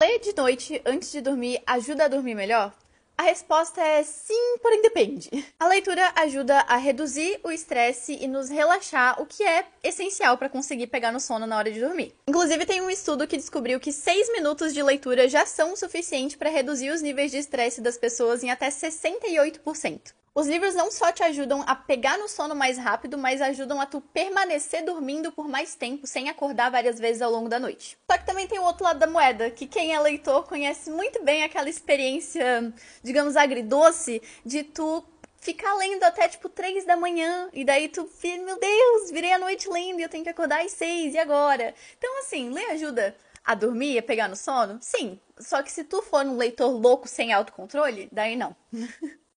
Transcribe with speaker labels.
Speaker 1: Ler de noite antes de dormir ajuda a dormir melhor? A resposta é sim, porém depende. A leitura ajuda a reduzir o estresse e nos relaxar, o que é essencial para conseguir pegar no sono na hora de dormir. Inclusive, tem um estudo que descobriu que 6 minutos de leitura já são suficientes para reduzir os níveis de estresse das pessoas em até 68%. Os livros não só te ajudam a pegar no sono mais rápido, mas ajudam a tu permanecer dormindo por mais tempo, sem acordar várias vezes ao longo da noite. Só que também tem o outro lado da moeda, que quem é leitor conhece muito bem aquela experiência, digamos, agridoce, de tu ficar lendo até tipo 3 da manhã, e daí tu, meu Deus, virei a noite lendo e eu tenho que acordar às 6, e agora? Então, assim, ler ajuda a dormir a pegar no sono? Sim. Só que se tu for um leitor louco sem autocontrole, daí não.